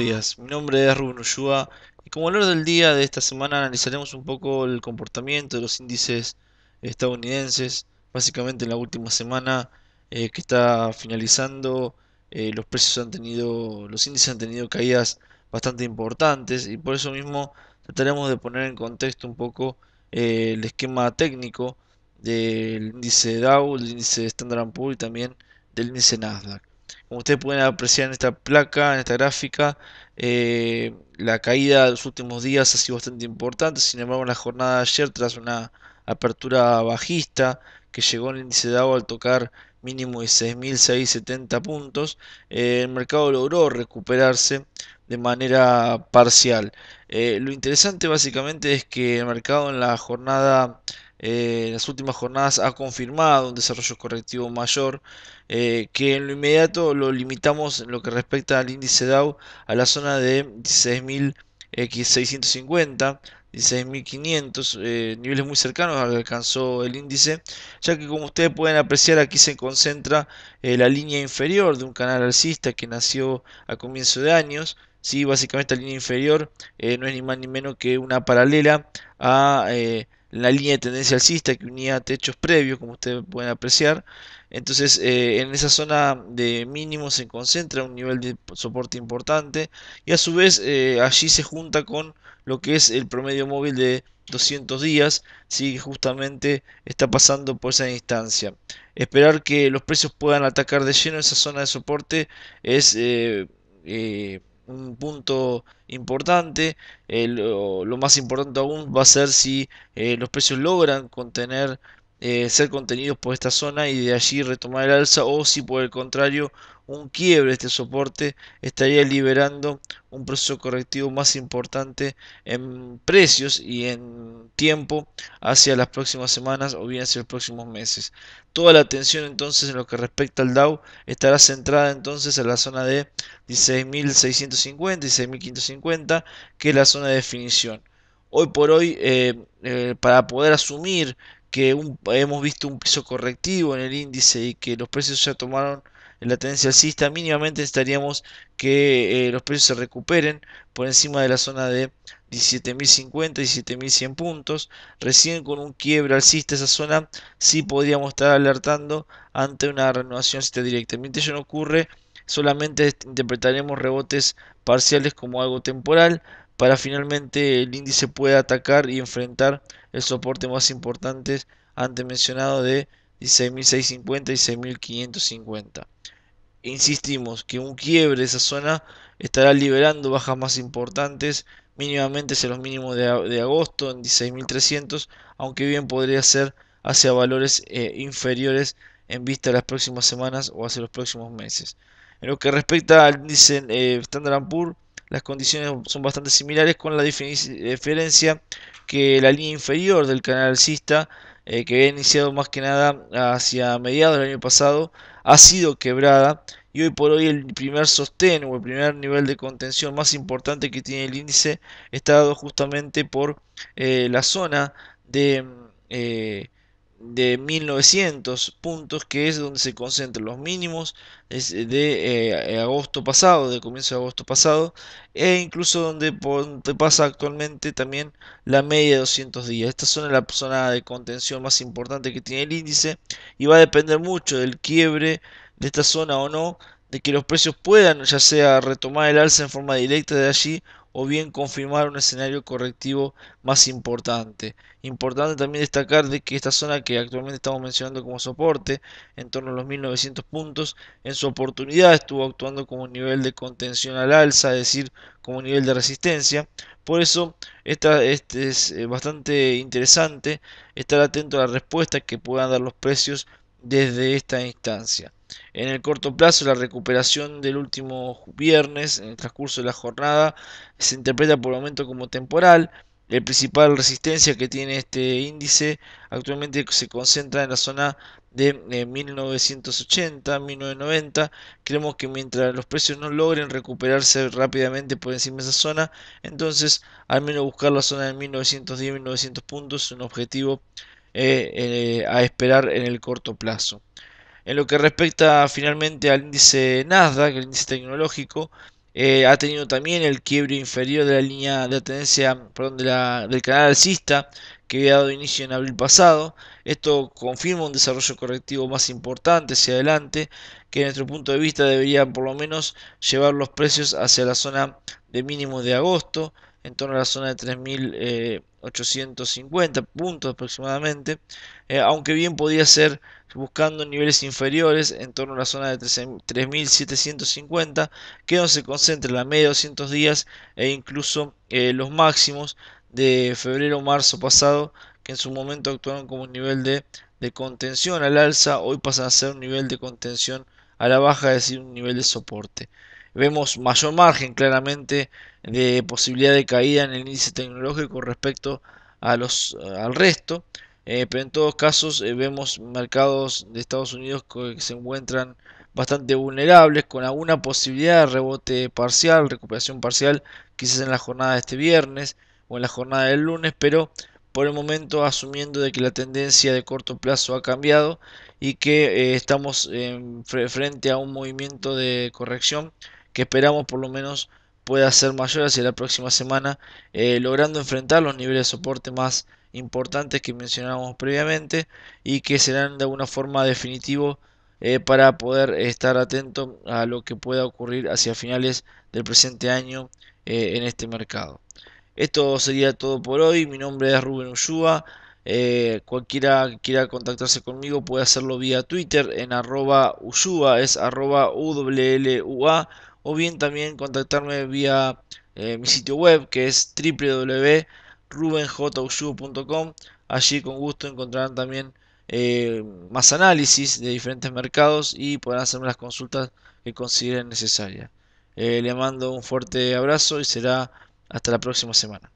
días. Mi nombre es Rubén Ushua y como lo del día de esta semana analizaremos un poco el comportamiento de los índices estadounidenses, básicamente en la última semana eh, que está finalizando. Eh, los precios han tenido, los índices han tenido caídas bastante importantes y por eso mismo trataremos de poner en contexto un poco eh, el esquema técnico del índice Dow, el índice Standard Poor's y también del índice Nasdaq. Como ustedes pueden apreciar en esta placa, en esta gráfica, eh, la caída de los últimos días ha sido bastante importante. Sin embargo, en la jornada de ayer, tras una apertura bajista que llegó el índice agua al tocar mínimo de 6.670 puntos, eh, el mercado logró recuperarse de manera parcial. Eh, lo interesante básicamente es que el mercado en la jornada eh, en las últimas jornadas ha confirmado un desarrollo correctivo mayor, eh, que en lo inmediato lo limitamos en lo que respecta al índice DAO a la zona de 16.650. 16.500, eh, niveles muy cercanos al que alcanzó el índice, ya que como ustedes pueden apreciar aquí se concentra la línea inferior de un canal alcista que nació a comienzo de años, ¿sí? básicamente la línea inferior no es ni más ni menos que una paralela a la línea de tendencia alcista que unía techos previos, como ustedes pueden apreciar. Entonces, eh, en esa zona de mínimo se concentra un nivel de soporte importante y a su vez eh, allí se junta con lo que es el promedio móvil de 200 días, si justamente está pasando por esa instancia. Esperar que los precios puedan atacar de lleno esa zona de soporte es eh, un punto importante. Eh, lo, más importante aún va a ser si eh, los precios logran contener eh, ser contenidos por esta zona y de allí retomar el alza o si por el contrario un quiebre de este soporte estaría liberando un proceso correctivo más importante en precios y en tiempo hacia las próximas semanas o bien hacia los próximos meses. Toda la atención entonces en lo que respecta al Dow estará centrada entonces en la zona de 16.650 y 16.550 que es la zona de definición hoy por hoy eh, eh, para poder asumir que hemos visto un piso correctivo en el índice y que los precios ya tomaron la tendencia alcista, mínimamente estaríamos que eh, los precios se recuperen por encima de la zona de 17.050, 17.100 puntos. Recién con un quiebre alcista esa zona sí podríamos estar alertando ante una renovación alcista directa. Mientras no ocurre, solamente interpretaremos rebotes parciales como algo temporal para finalmente el índice pueda atacar y enfrentar el soporte más importante antes mencionado de 16.650 y 16.550. Insistimos que un quiebre de esa zona estará liberando bajas más importantes, mínimamente hacia los mínimos de, agosto en 16.300, aunque bien podría ser hacia valores eh, inferiores en vista de las próximas semanas o hacia los próximos meses. En lo que respecta al índice eh, Standard Poor's, las condiciones son bastante similares con la diferencia que la línea inferior del canal alcista eh, que había iniciado más que nada hacia mediados del año pasado ha sido quebrada y hoy por hoy el primer sostén o el primer nivel de contención más importante que tiene el índice está dado justamente por eh, la zona de eh, de 1900 puntos, que es donde se concentran los mínimos eh, de eh, agosto pasado, de comienzo de agosto pasado, e incluso donde pasa actualmente también la media de 200 días. Esta zona es la zona de contención más importante que tiene el índice y va a depender mucho del quiebre de esta zona o no, de que los precios puedan ya sea retomar el alza en forma directa de allí o bien confirmar un escenario correctivo más importante. Importante también destacar de que esta zona que actualmente estamos mencionando como soporte, en torno a los 1900 puntos, en su oportunidad estuvo actuando como nivel de contención al alza, es decir, como nivel de resistencia. Por eso, este es eh, bastante interesante estar atento a la respuesta que puedan dar los precios desde esta instancia. En el corto plazo, la recuperación del último viernes en el transcurso de la jornada se interpreta por el momento como temporal. La principal resistencia que tiene este índice actualmente se concentra en la zona de 1980, eh, 1990. Creemos que mientras los precios no logren recuperarse rápidamente por encima de esa zona, entonces al menos buscar la zona de 1910, 1900 puntos es un objetivo eh, eh, a esperar en el corto plazo. En lo que respecta finalmente al índice Nasdaq, el índice tecnológico, eh, ha tenido también el quiebre inferior de la línea de tendencia, del canal alcista que había dado inicio en abril pasado. Esto confirma un desarrollo correctivo más importante hacia adelante, que en nuestro punto de vista debería por lo menos llevar los precios hacia la zona de mínimo de agosto en torno a la zona de 3.850 eh, puntos aproximadamente, eh, aunque bien podía ser buscando niveles inferiores en torno a la zona de 3.750, que no se concentra la media de 200 días e incluso eh, los máximos de febrero-marzo pasado, que en su momento actuaron como un nivel de, de contención al alza, hoy pasan a ser un nivel de contención a la baja, es decir, un nivel de soporte vemos mayor margen claramente de posibilidad de caída en el índice tecnológico respecto a los, eh, al resto. Eh, pero en todos casos eh, vemos mercados de Estados Unidos que se encuentran bastante vulnerables con alguna posibilidad de rebote parcial, recuperación parcial quizás en la jornada de este viernes o en la jornada del lunes, pero por el momento asumiendo de que la tendencia de corto plazo ha cambiado y que estamos frente a un movimiento de corrección que esperamos por lo menos pueda ser mayor hacia la próxima semana, eh, logrando enfrentar los niveles de soporte más importantes que mencionábamos previamente y que serán de alguna forma definitivo eh, para poder estar atento a lo que pueda ocurrir hacia finales del presente año eh, en este mercado. Esto sería todo por hoy. Mi nombre es Rubén Ullúa. cualquiera que quiera contactarse conmigo puede hacerlo vía Twitter en arroba es arroba UWLUA o bien también contactarme vía eh, mi sitio web que es www.rubenjausugo.com. Allí con gusto encontrarán también eh, más análisis de diferentes mercados y podrán hacerme las consultas que consideren necesarias. Eh, le mando un fuerte abrazo y será hasta la próxima semana.